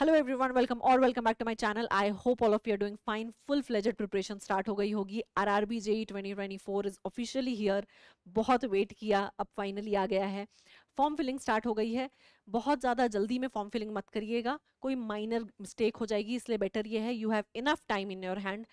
hello everyone welcome और welcome back to my channel I hope all of you are doing fine full fledged preparation start हो गई होगी RRB JE 2024 is officially here बहुत wait किया अब finally आ गया है फॉर्म फिलिंग स्टार्ट हो गई है बहुत ज़्यादा जल्दी में फॉर्म फिलिंग मत करिएगा कोई माइनर मिस्टेक हो जाएगी इसलिए बेटर ये है you have enough time in your hand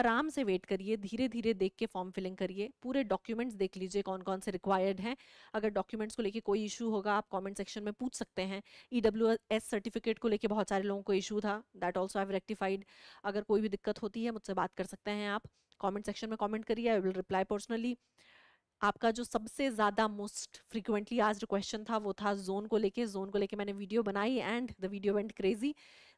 आराम से वेट करिए धीरे धीरे देख के फॉर्म फिलिंग करिए पूरे डॉक्यूमेंट्स देख लीजिए कौन कौन से रिक्वायर्ड हैं अगर डॉक्यूमेंट्स को लेकर कोई इशू होगा आप कॉमेंट सेक्शन में पूछ सकते हैं ई e सर्टिफिकेट को लेकर बहुत सारे लोगों को इशू था दैट ऑल्सो हैव रेक्टिफाइड अगर कोई भी दिक्कत होती है मुझसे बात कर सकते हैं आप कॉमेंट सेक्शन में कॉमेंट करिए आई विल रिप्लाई पर्सनली आपका जो सबसे ज़्यादा मोस्ट फ्रिक्वेंटली आज क्वेश्चन था वो था जोन को लेके जोन को लेके मैंने वीडियो बनाई and the video went crazy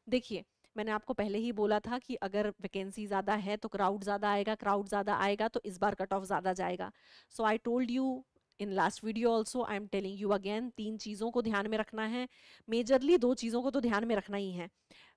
देखिए मैंने आपको पहले ही बोला था कि अगर वैकेंसी ज़्यादा है तो क्राउड ज़्यादा आएगा क्राउड ज़्यादा आएगा तो इस बार कट ऑफ ज़्यादा जाएगा so I told you in last video also I am telling you again तीन चीज़ों को ध्यान में रखना है मेजरली दो चीज़ों को तो ध्यान में रखना ही है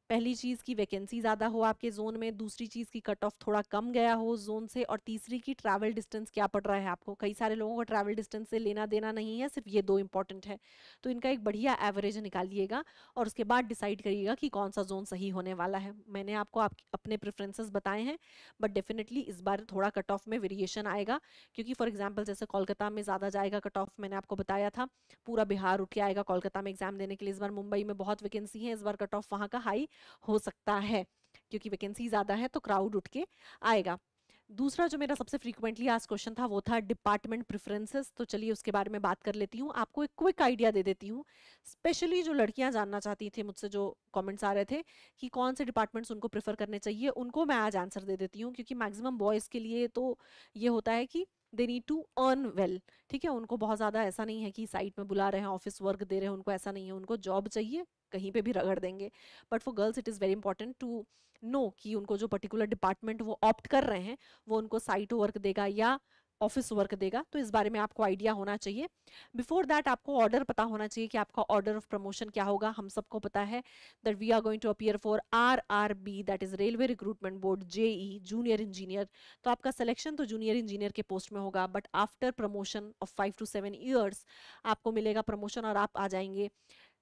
पहली चीज़ की वैकेंसी ज़्यादा हो आपके जोन में दूसरी चीज़ की कट ऑफ थोड़ा कम गया हो जोन से और तीसरी की ट्रैवल डिस्टेंस क्या पड़ रहा है आपको कई सारे लोगों को ट्रैवल डिस्टेंस से लेना देना नहीं है सिर्फ ये दो इंपॉर्टेंट है तो इनका एक बढ़िया एवरेज निकालिएगा और उसके बाद डिसाइड करिएगा कि कौन सा जोन सही होने वाला है मैंने आपको आप, अपने प्रेफरेंसेस बताए हैं बट डेफिनेटली इस बार थोड़ा कट ऑफ में वेरिएशन आएगा क्योंकि फॉर एग्जाम्पल जैसे कोलकाता में ज़्यादा जाएगा कट ऑफ मैंने आपको बताया था पूरा बिहार उठ के आएगा कोलकाता में एग्जाम देने के लिए इस बार मुंबई में बहुत वैकेंसी है इस बार कट ऑफ वहाँ का हाई हो सकता है क्योंकि वैकेंसी ज़्यादा है तो क्राउड उठ के आएगा दूसरा जो मेरा सबसे फ्रीक्वेंटली आज क्वेश्चन था वो था डिपार्टमेंट प्रेफरेंसेस तो चलिए उसके बारे में बात कर लेती हूँ आपको एक क्विक आइडिया दे देती हूँ स्पेशली जो लड़कियाँ जानना चाहती थी मुझसे जो कमेंट्स आ रहे थे कि कौन से डिपार्टमेंट्स उनको प्रेफर करने चाहिए उनको मैं आज आंसर दे देती हूँ क्योंकि मैक्सिमम बॉयज़ के लिए तो ये होता है कि they need to earn well ठीक है उनको बहुत ज़्यादा ऐसा नहीं है कि साइट में बुला रहे हैं ऑफिस वर्क दे रहे हैं उनको ऐसा नहीं है उनको जॉब चाहिए कहीं पे भी रगड़ देंगे but for girls it is very important to know कि उनको जो पर्टिकुलर डिपार्टमेंट वो ऑप्ट कर रहे हैं वो उनको साइट वर्क देगा या ऑफिस वर्क देगा तो इस बारे में आपको आइडिया होना चाहिए बिफोर दैट आपको ऑर्डर पता होना चाहिए कि आपका ऑर्डर ऑफ प्रमोशन क्या होगा हम सबको पता है that we are going to appear for R R B that is railway recruitment board JE junior engineer तो आपका सिलेक्शन तो जूनियर इंजीनियर के पोस्ट में होगा but after promotion of five to seven years आपको मिलेगा प्रमोशन और आप आ जाएंगे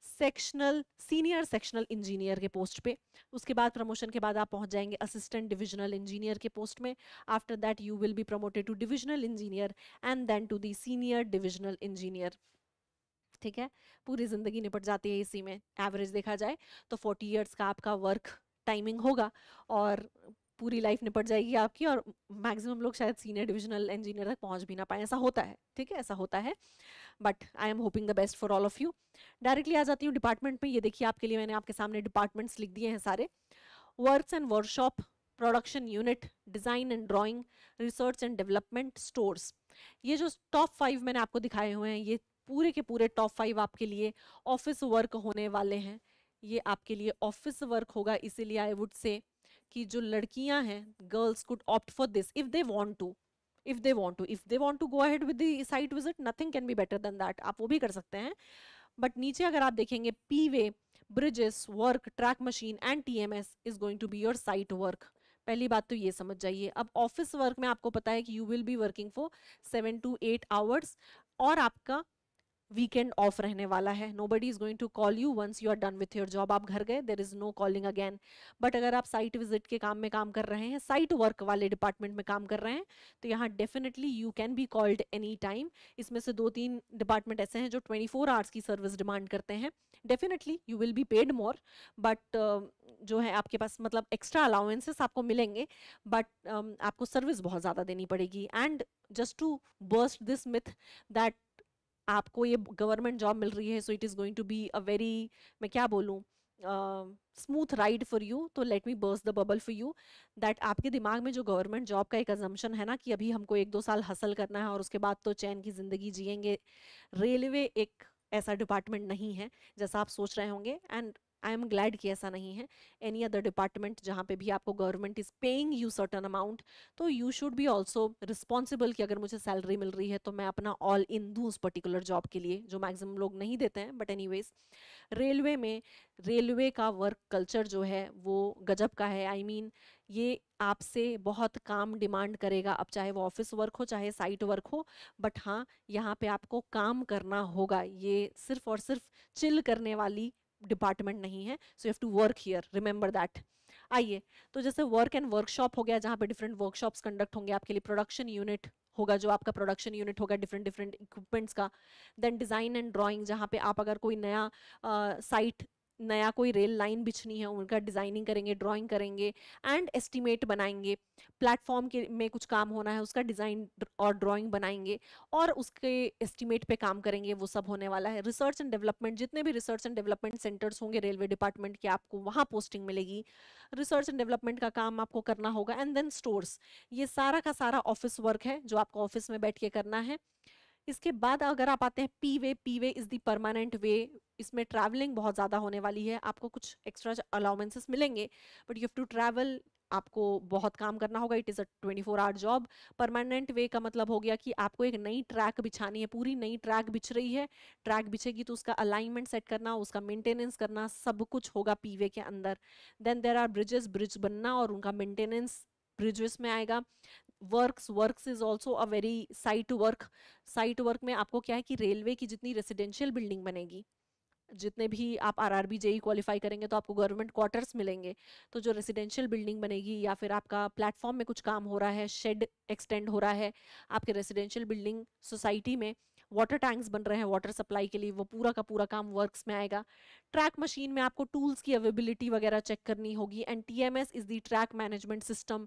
सेक्शनल सीनियर सेक्शनल इंजीनियर के पोस्ट पे उसके बाद प्रमोशन के बाद आप पहुंच जाएंगे असिस्टेंट डिविजनल इंजीनियर के पोस्ट में after that you will be promoted to divisional engineer and then to the senior divisional engineer ठीक है पूरी ज़िंदगी निपट जाती है इसी में एवरेज देखा जाए तो फोर्टी ईयर्स का आपका वर्क टाइमिंग होगा और पूरी लाइफ निपट जाएगी आपकी और मैक्सिमम लोग शायद सीनियर डिविजनल इंजीनियर तक पहुंच भी ना पाए ऐसा होता है ठीक है ऐसा होता है but I am hoping the best for all of you directly आ जाती हूँ डिपार्टमेंट में ये देखिए आपके लिए मैंने आपके सामने डिपार्टमेंट्स लिख दिए हैं सारे works and workshop production unit design and drawing research and development stores ये जो टॉप फाइव मैंने आपको दिखाए हुए हैं ये पूरे के पूरे टॉप फाइव आपके लिए ऑफिस वर्क होने वाले हैं ये आपके लिए ऑफिस वर्क होगा इसीलिए आई वुड से कि जो लड़कियां हैं girls could opt for this if they want to if they want to if they want to go ahead with the site visit nothing can be better than that आप वो भी कर सकते हैं बट नीचे अगर आप देखेंगे P way bridges work track machine and T M S is going to be your site work पहली बात तो ये समझ जाइए अब ऑफिस वर्क में आपको पता है कि you will be working for seven to eight hours और आपका वीकेंड ऑफ रहने वाला है nobody is going to call you once you are done with your job आप घर गए there is no calling again but अगर आप साइट विजिट के काम में काम कर रहे हैं साइट वर्क वाले डिपार्टमेंट में काम कर रहे हैं तो यहाँ definitely you can be called any time इसमें से दो तीन डिपार्टमेंट ऐसे हैं जो ट्वेंटी फोर आवर्स की सर्विस डिमांड करते हैं definitely you will be paid more but जो है आपके पास मतलब एक्स्ट्रा अलाउंसेस आपको मिलेंगे बट um, आपको सर्विस बहुत ज़्यादा देनी पड़ेगी and just to burst this myth that आपको ये गवर्नमेंट जॉब मिल रही है so it is going to be a very मैं क्या बोलूँ स्मूथ राइड फॉर यू तो let me burst the bubble for you that आपके दिमाग में जो गवर्नमेंट जॉब का एक अजम्पन है ना कि अभी हमको एक दो साल हासिल करना है और उसके बाद तो चैन की ज़िंदगी जियेंगे रेलवे एक ऐसा डिपार्टमेंट नहीं है जैसा आप सोच रहे होंगे एंड आई एम ग्लैड कि ऐसा नहीं है एनी अदर डिपार्टमेंट जहाँ पे भी आपको government is paying you certain amount तो you should be also responsible कि अगर मुझे सैलरी मिल रही है तो मैं अपना ऑल इन दूँ उस पर्टिकुलर जॉब के लिए जो मैक्सिमम लोग नहीं देते हैं बट एनी रेलवे में रेलवे का वर्क कल्चर जो है वो गजब का है आई I मीन mean, ये आपसे बहुत काम डिमांड करेगा अब चाहे वो ऑफिस वर्क हो चाहे साइट वर्क हो बट हाँ यहाँ पे आपको काम करना होगा ये सिर्फ और सिर्फ चिल करने वाली डिपार्टमेंट नहीं है so you have to work here remember that आइए तो जैसे वर्क एंड वर्कशॉप हो गया जहाँ पे डिफरेंट वर्कशॉप्स कंडक्ट होंगे आपके लिए प्रोडक्शन यूनिट होगा जो आपका प्रोडक्शन यूनिट होगा डिफरेंट डिफरेंट इक्विपमेंट्स का देन डिज़ाइन एंड ड्राइंग जहाँ पे आप अगर कोई नया साइट uh, नया कोई रेल लाइन बिछनी है उनका डिज़ाइनिंग करेंगे ड्राइंग करेंगे एंड एस्टिमेट बनाएंगे प्लेटफॉर्म के में कुछ काम होना है उसका डिज़ाइन और ड्राइंग बनाएंगे और उसके एस्टिमेट पे काम करेंगे वो सब होने वाला है रिसर्च एंड डेवलपमेंट जितने भी रिसर्च एंड डेवलपमेंट सेंटर्स होंगे रेलवे डिपार्टमेंट के आपको वहाँ पोस्टिंग मिलेगी रिसर्च एंड डेवलपमेंट का काम आपको करना होगा एंड देन स्टोर्स ये सारा का सारा ऑफिस वर्क है जो आपको ऑफिस में बैठ के करना है इसके बाद अगर आप आते हैं P way P way is the permanent way इसमें ट्रैवलिंग बहुत ज़्यादा होने वाली है आपको कुछ एक्स्ट्रा अलाउमेंसेस मिलेंगे but you have to travel आपको बहुत काम करना होगा it is a 24 four hour job permanent way का मतलब हो गया कि आपको एक नई ट्रैक बिछानी है पूरी नई ट्रैक बिछ रही है ट्रैक बिछेगी तो उसका अलाइनमेंट सेट करना उसका मेंटेनेंस करना सब कुछ होगा पीवे के अंदर then there are bridges bridge बनना और उनका मेंटेनेंस ब्रिजेस में आएगा works works is also a very site work site work में आपको क्या है कि रेलवे की जितनी रेसिडेंशियल बिल्डिंग बनेगी जितने भी आप R R B JE qualify करेंगे तो आपको गवर्नमेंट क्वार्टर्स मिलेंगे तो जो रेसिडेंशियल बिल्डिंग बनेगी या फिर आपका प्लेटफॉर्म में कुछ काम हो रहा है शेड एक्सटेंड हो रहा है आपके रेसिडेंशियल बिल्डिंग सोसाइटी में वाटर टैंक्स बन रहे हैं वाटर सप्लाई के लिए वो पूरा का पूरा काम वर्क्स में आएगा ट्रैक मशीन में आपको टूल्स की अवेबिलिटी वगैरह चेक करनी होगी and T M S is the track management system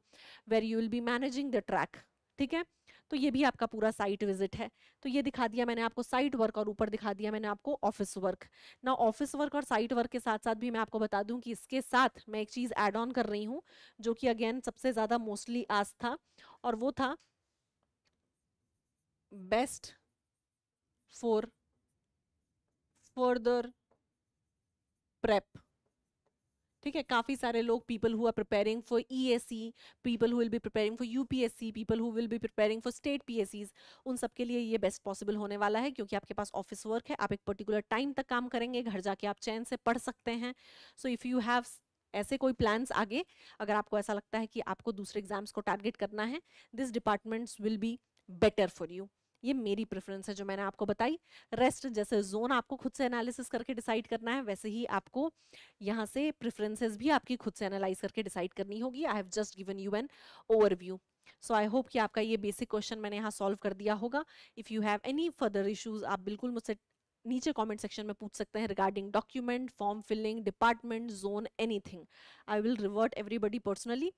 where you will be managing the track ठीक है तो ये भी आपका पूरा साइट विजिट है तो ये दिखा दिया मैंने आपको साइट वर्क और ऊपर दिखा दिया मैंने आपको ऑफिस वर्क ना ऑफिस वर्क और साइट वर्क के साथ साथ भी मैं आपको बता दूं कि इसके साथ मैं एक चीज़ ऐड ऑन कर रही हूँ जो कि अगेन सबसे ज़्यादा मोस्टली आज था और वो था बेस्ट for further prep ठीक है काफ़ी सारे लोग people who are preparing for ESC people who will be preparing for UPSC people who will be preparing for state पीएससीज उन सब के लिए ये बेस्ट पॉसिबल होने वाला है क्योंकि आपके पास ऑफिस वर्क है आप एक पर्टिकुलर टाइम तक काम करेंगे घर जाके आप चैन से पढ़ सकते हैं सो इफ़ यू हैव ऐसे कोई प्लान्स आगे अगर आपको ऐसा लगता है कि आपको दूसरे एग्जाम्स को टारगेट करना है this departments will be better for you ये मेरी प्रेफरेंस है जो मैंने आपको बताई रेस्ट जैसे जोन आपको खुद से एनालिसिस करके डिसाइड करना है वैसे ही आपको यहाँ से प्रेफरेंसेस भी आपकी खुद से एनालाइज करके डिसाइड करनी होगी I have just given you an overview so I hope कि आपका ये बेसिक क्वेश्चन मैंने यहाँ सॉल्व कर दिया होगा if you have any further issues आप बिल्कुल मुझसे नीचे कमेंट सेक्शन में पूछ सकते हैं regarding document form filling department zone anything I will revert everybody personally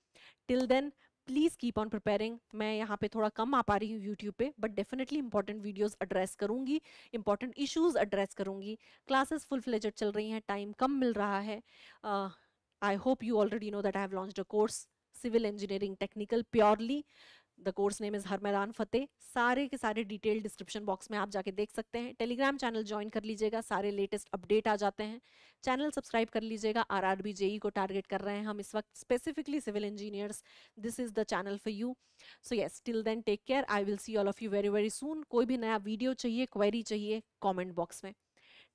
till then please keep on preparing मैं यहाँ पे थोड़ा कम आ पा रही हूँ यूट्यूब पे but definitely important videos address करूँगी इंपॉर्टेंट इश्यूज एड्रेस करूँगी क्लासेस फुल फ्लेजड चल रही हैं टाइम कम मिल रहा है I hope you already know that I have launch a course civil engineering technical purely the course name is Har Maidan Fateh सारे के सारे डिटेल डिस्क्रिप्शन बॉक्स में आप जाके देख सकते हैं टेलीग्राम चैनल ज्वाइन कर लीजिएगा सारे लेटेस्ट अपडेट आ जाते हैं चैनल सब्सक्राइब कर लीजिएगा आर आर बी जेई को टारगेट कर रहे हैं हम इस वक्त specifically civil engineers this is the channel for you so yes till then take care I will see all of you very very soon कोई भी नया वीडियो चाहिए क्वेरी चाहिए कॉमेंट बॉक्स में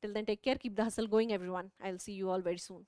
till then take care keep the hustle going everyone I will see you all very soon